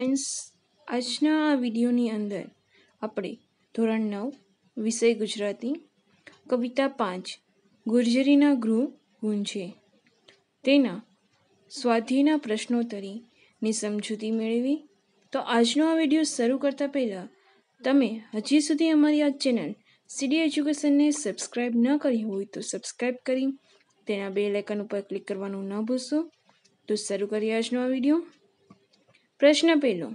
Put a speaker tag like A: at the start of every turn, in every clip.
A: friends આજના આ વિડીયોની અંદર આપણે ધોરણ નવ વિષય ગુજરાતી કવિતા પાંચ ગુર્જરીના ગૃહ ગુંજે તેના સ્વાધીના પ્રશ્નોત્તરીની સમજૂતી મેળવી તો આજનો આ વિડીયો શરૂ કરતાં પહેલાં તમે હજી સુધી અમારી આ ચેનલ સીડી એજ્યુકેશનને સબસ્ક્રાઈબ ન કરી હોય તો સબસ્ક્રાઈબ કરી તેના બે લાઇકન ઉપર ક્લિક કરવાનું ન ભૂલશો તો શરૂ કરીએ આજનો આ વિડીયો પ્રશ્ન પહેલો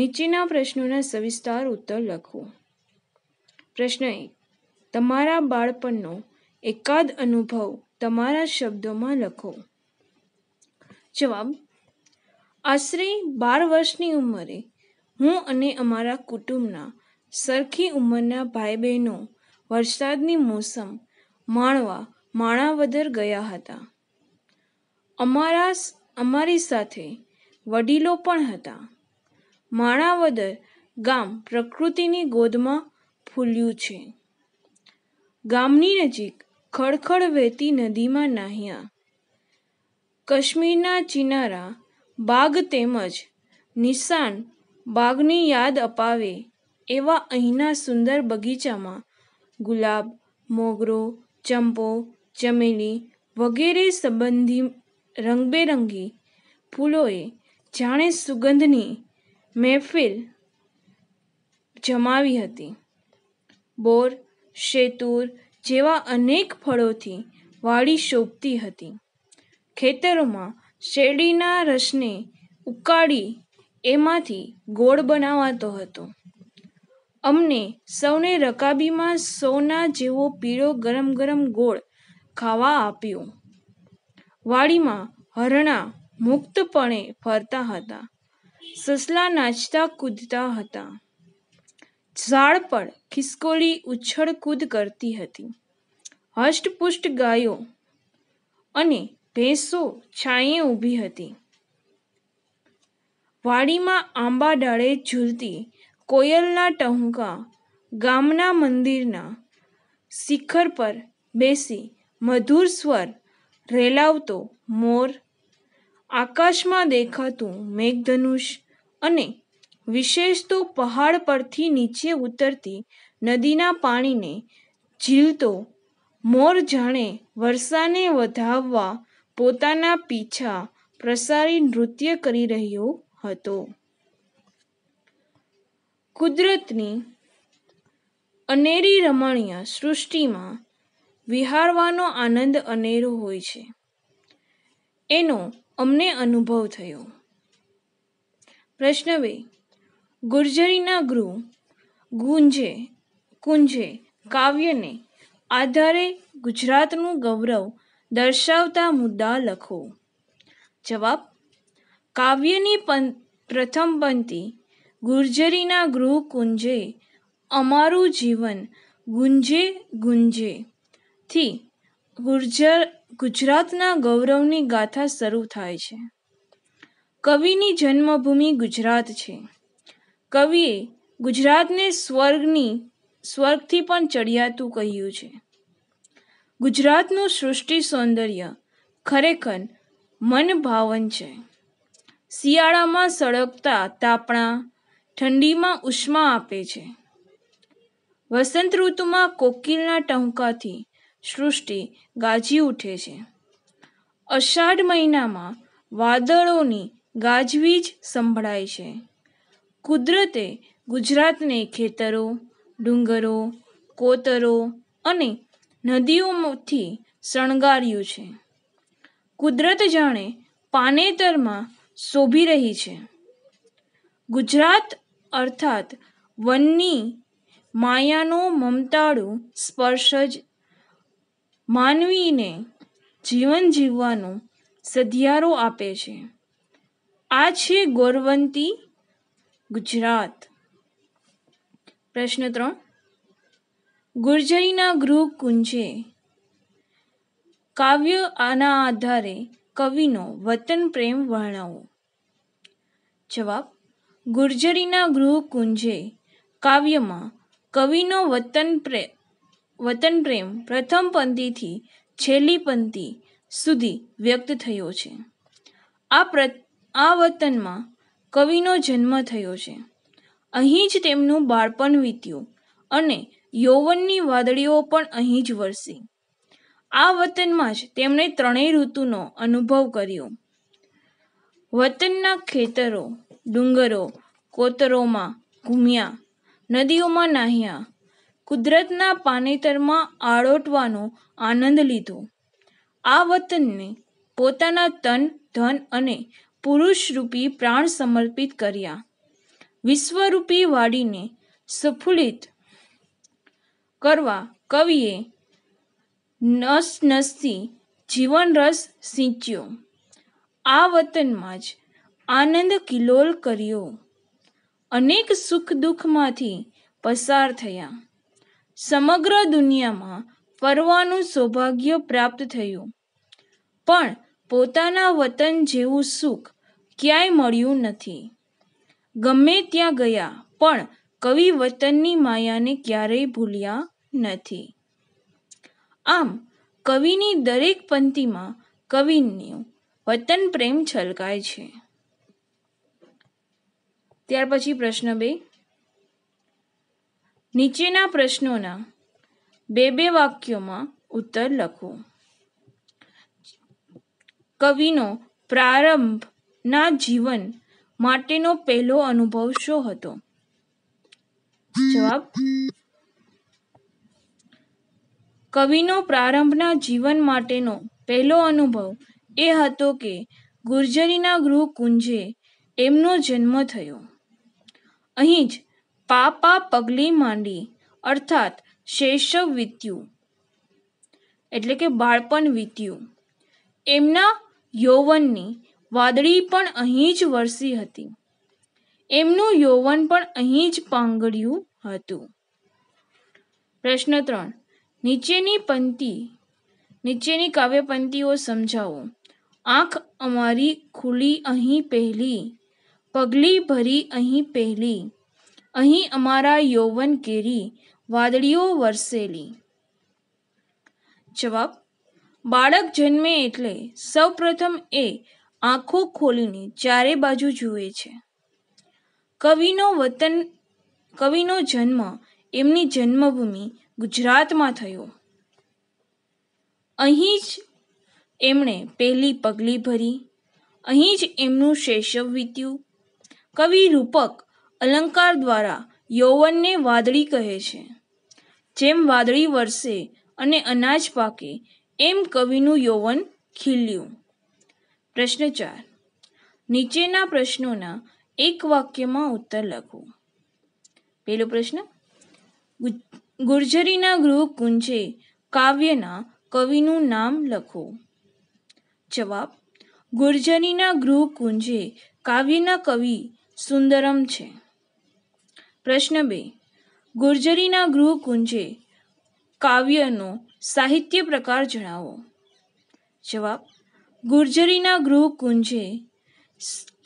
A: નીચેના પ્રશ્નોના સવિસ્તાર ઉત્તર લખો પ્રશ્ન એક તમારા બાળપણનો એકાદ અનુભવ તમારા શબ્દોમાં લખો જવાબ આશરે બાર વર્ષની ઉંમરે હું અને અમારા કુટુંબના સરખી ઉંમરના ભાઈ બહેનો વરસાદની મોસમ માણવા માણાવદર ગયા હતા અમારા અમારી સાથે વડીલો પણ હતા માણાવદર ગામ પ્રકૃતિની ગોદમાં ફૂલ્યું છે ગામની નજીક ખડખડ વહેતી નદીમાં નાહ્યા કાશ્મીરના ચિનારા બાગ તેમજ નિશાન બાગની યાદ અપાવે એવા અહીંના સુંદર બગીચામાં ગુલાબ મોગરો ચંપો ચમેલી વગેરે સંબંધી રંગબેરંગી ફૂલોએ જાણે સુગંધની મહેફિલ જમાવી હતી બોર શેતૂર જેવા અનેક ફળોથી વાડી શોભતી હતી ખેતરોમાં શેરડીના રસને ઉકાળી એમાંથી ગોળ બનાવાતો હતો અમને સૌને રકાબીમાં સોના જેવો પીળો ગરમ ગરમ ગોળ ખાવા આપ્યો વાડીમાં હરણા મુક્તપણે ફરતા હતા સસલા નાચતા કૂદતા હતા ઝાડ પર ખિસકોલી ઉછળ કૂદ કરતી હતી હષ્ટપુષ્ટ ગાયો અને ભેંસો છાંયે ઊભી હતી વાડીમાં આંબા ડાળે ઝૂલતી કોયલના ટહુકા ગામના મંદિરના શિખર પર બેસી મધુર સ્વર રેલાવતો મોર આકાશમાં દેખાતું મેઘધનુષ અને વિશેષ તો પહાડ પરથી નીચે ઉતરતી નદીના પાણીને ઝીલતો મોર જાણે વરસાને વધાવવા પોતાના પીછા પ્રસારી નૃત્ય કરી રહ્યો હતો કુદરતની અનેરી રમણીય સૃષ્ટિમાં વિહારવાનો આનંદ અનેરો હોય છે એનો અમને અનુભવ થયો પ્રશ્ન બે ગુર્જરીના ગૃહ ગુંજે કુંજે કાવ્યને આધારે ગુજરાતનું ગૌરવ દર્શાવતા મુદ્દા લખો જવાબ કાવ્યની પ્રથમ પંક્તિ ગુર્જરીના ગૃહ કુંજે અમારું જીવન ગુંજે ગુંજે થી ગુર્જર ગુજરાતના ગૌરવની ગાથા શરૂ થાય છે કવિની જન્મભૂમિ ગુજરાત છે કવિએ ગુજરાતને સ્વર્ગની સ્વર્ગથી પણ ચડિયાતું કહ્યું છે ગુજરાતનું સૃષ્ટિ સૌંદર્ય ખરેખર મનભાવન છે શિયાળામાં સળગતા તાપણા ઠંડીમાં ઉષ્મા આપે છે વસંત ઋતુમાં કોકિલના ટહુકાથી સૃષ્ટિ ગાજી ઉઠે છે અષાઢ મહિનામાં વાદળોની ગાજવી જ સંભળાય છે કુદરતે ગુજરાતને ખેતરો ડુંગરો કોતરો અને નદીઓથી શણગાર્યું છે કુદરત જાણે પાનેતરમાં શોભી રહી છે ગુજરાત અર્થાત વનની માયાનો મમતાળું સ્પર્શ જ માનવીને જીવન જીવવાનો સધિયારો આપે છે આ છે ગોરવંતી ગુજરાત પ્રશ્ન ત્રણ ગુર્જરીના ગૃહ કુંજે કાવ્ય આના આધારે કવિનો વતન પ્રેમ વર્ણવો જવાબ ગુર્જરીના ગૃહ કુંજે કાવ્યમાં કવિનો વતન પ્રેમ વતન પ્રેમ પ્રથમ પંક્તિથી છેલ્લી પંક્તિ સુધી વ્યક્ત થયો છે આ પ્ર આ વતનમાં કવિનો જન્મ થયો છે અહીં જ તેમનું બાળપણ વીત્યું અને યૌવનની વાદળીઓ પણ અહીં જ વરસી આ વતનમાં જ તેમણે ત્રણેય ઋતુનો અનુભવ કર્યો વતનના ખેતરો ડુંગરો કોતરોમાં ઘૂમ્યા નદીઓમાં નાહ્યા કુદરતના પાનેતરમાં આળોટવાનો આનંદ લીધો આ વતનને પોતાના તન ધન અને પુરુષરૂપી પ્રાણ સમર્પિત કર્યા વિશ્વરૂપી વાડીને સફુલિત કરવા કવિએ નસ નસથી જીવનરસ સિંચ્યો આ વતનમાં જ આનંદ કિલોલ કર્યો અનેક સુખ દુઃખમાંથી પસાર થયા સમગ્ર દુનિયામાં ફરવાનું સૌભાગ્ય પ્રાપ્ત થયું પણ પોતાના વતન જેવું સુખ ક્યાંય મળ્યું નથી ગમે ત્યાં ગયા પણ કવિ વતનની માયાને ક્યારેય ભૂલ્યા નથી આમ કવિની દરેક પંક્તિમાં કવિનું વતન પ્રેમ છલકાય છે ત્યાર પછી પ્રશ્ન બે નીચેના પ્રશ્નોના બે બે વાક્યોમાં ઉત્તર લખો કવિનો પ્રારંભના જીવન માટેનો પહેલો અનુભવ શું હતો જવાબ કવિનો પ્રારંભના જીવન માટેનો પહેલો અનુભવ એ હતો કે ગુર્જરીના ગૃહ કુંજે એમનો જન્મ થયો અહીં જ પાપા પગલી માંડી અર્થાત શૈશવ વીત્યું એટલે કે બાળપણ વીત્યું એમના યૌવનની વાદળી પણ અહીં જ વરસી હતી એમનું યૌવન પણ અહીં જ પાંગળ્યું હતું પ્રશ્ન ત્રણ નીચેની પંક્તિ નીચેની કાવ્ય પંક્તિઓ સમજાવો આંખ અમારી ખુલી અહીં પહેલી પગલી ભરી અહીં પહેલી અહીં અમારા યૌવન કેરી વાદળીઓ વરસેલી જવાબ બાળક જન્મે એટલે સૌપ્રથમ એ આંખો ખોલીને ચારે બાજુ જુએ છે કવિનો વતન કવિનો જન્મ એમની જન્મભૂમિ ગુજરાતમાં થયો અહીં જ એમણે પહેલી પગલી ભરી અહીં જ એમનું શૈશવ વીત્યું કવિ રૂપક અલંકાર દ્વારા યૌવનને વાદળી કહે છે જેમ વાદળી વરસે અને અનાજ પાકે એમ કવિનું યૌવન ખીલ્યું પ્રશ્ન ચાર નીચેના પ્રશ્નોના એક વાક્યમાં ઉત્તર લખો પહેલો પ્રશ્ન ગુર્જરીના ગૃહ કુંજે કાવ્યના કવિનું નામ લખો જવાબ ગુર્જરીના ગૃહ કુંજે કાવ્યના કવિ સુંદરમ છે પ્રશ્ન બે ગુર્જરીના ગૃહ કુંજે કાવ્યનો સાહિત્ય પ્રકાર જણાવો જવાબ ગુર્જરીના ગૃહ કુંજે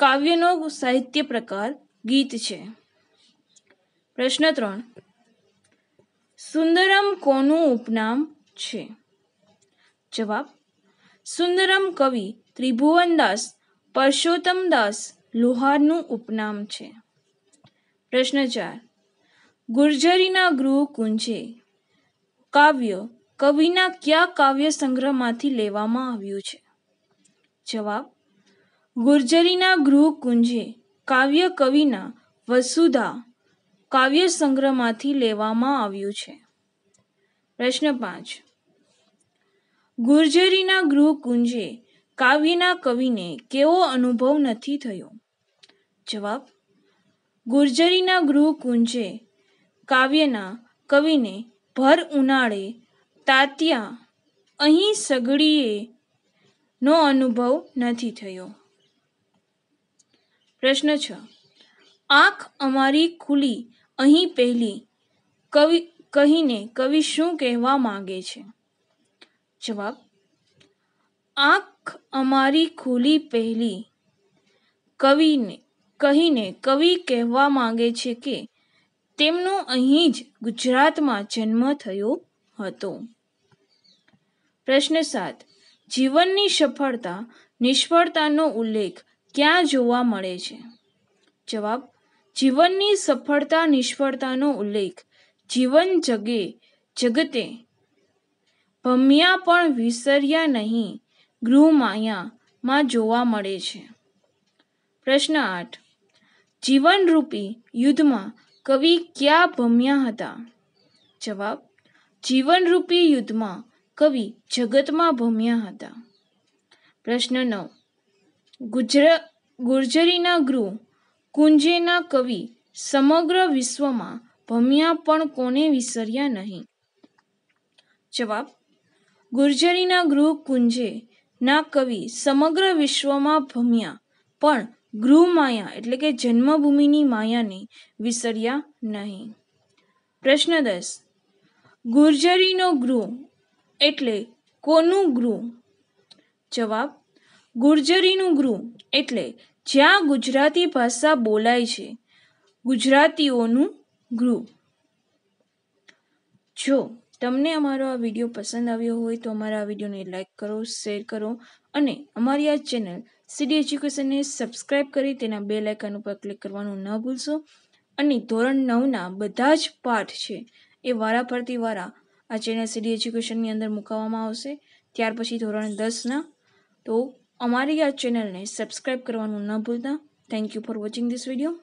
A: કાવ્યનો સાહિત્ય પ્રકાર ગીત છે પ્રશ્ન ત્રણ સુંદરમ કોનું ઉપનામ છે જવાબ સુંદરમ કવિ ત્રિભુવનદાસ પરસોત્તમદાસ લોહારનું ઉપનામ છે પ્રશ્ન ચાર ગુર્જરીના ગૃહ કુંજે કાવ્ય કવિના કયા કાવ્ય સંગ્રહમાંથી લેવામાં આવ્યું છે જવાબ ગુર્જરીના ગૃહ કુંજે કાવ્ય કવિના વસુધા કાવ્ય સંગ્રહમાંથી લેવામાં આવ્યું છે પ્રશ્ન પાંચ ગુર્જરીના ગૃહ કુંજે કાવ્યના કવિને કેવો અનુભવ નથી થયો જવાબ ગુર્જરીના ગૃહ કુંજે કાવ્યના કવિને ભર ઉનાળે તાત્યા અહીં સગડીએ નો અનુભવ નથી થયો પ્રશ્ન છ આંખ અમારી ખુલી અહીં પહેલી કવિ કહીને કવિ શું કહેવા માંગે છે જવાબ આંખ અમારી ખુલી પહેલી કવિને કહીને કવિ કહેવા માંગે છે કે તેમનો અહીં જ ગુજરાતમાં જન્મ થયો હતો પ્રશ્ન સાત જીવનની સફળતા નિષ્ફળતાનો ઉલ્લેખ ક્યાં જોવા મળે છે જવાબ જીવનની સફળતા નિષ્ફળતાનો ઉલ્લેખ જીવન જગે જગતે ભમ્યા પણ વિસર્યા નહીં ગૃહમાયામાં જોવા મળે છે પ્રશ્ન આઠ જીવનરૂપી યુદ્ધમાં કવિ ક્યાં ભમ્યા હતા જવાબ જીવનરૂપી યુદ્ધમાં કવિ જગતમાં ભમ્યા હતા પ્રશ્ન નવ ગુજર ગુર્જરીના ગૃહ કુંજેના કવિ સમગ્ર વિશ્વમાં ભમ્યા પણ કોને વિસર્યા નહીં જવાબ ગુર્જરીના ગૃહ કુંજે ના કવિ સમગ્ર વિશ્વમાં ભમ્યા પણ ગૃહ માયા એટલે કે જન્મભૂમિની માયાને વિસર્યા નહીં પ્રશ્ન દસ ગુર્જરીનો ગૃહ એટલે કોનું ગૃહ જવાબ ગુર્જરીનું ગૃહ એટલે જ્યાં ગુજરાતી ભાષા બોલાય છે ગુજરાતીઓનું ગૃહ જો તમને અમારો આ વિડીયો પસંદ આવ્યો હોય તો અમારા આ વિડીયોને લાઇક કરો શેર કરો અને અમારી આ ચેનલ સીડી એજ્યુકેશનને સબસ્ક્રાઇબ કરી તેના બે લાઇકન ઉપર ક્લિક કરવાનું ન ભૂલશો અને ધોરણ નવના બધા જ પાઠ છે એ વારા પરથી વારા આ ચેનલ સીડી એજ્યુકેશનની અંદર મૂકવામાં આવશે ત્યાર પછી ધોરણ દસના તો અમારી આ ચેનલને સબસ્ક્રાઇબ કરવાનું ન ભૂલતા thank you for watching this video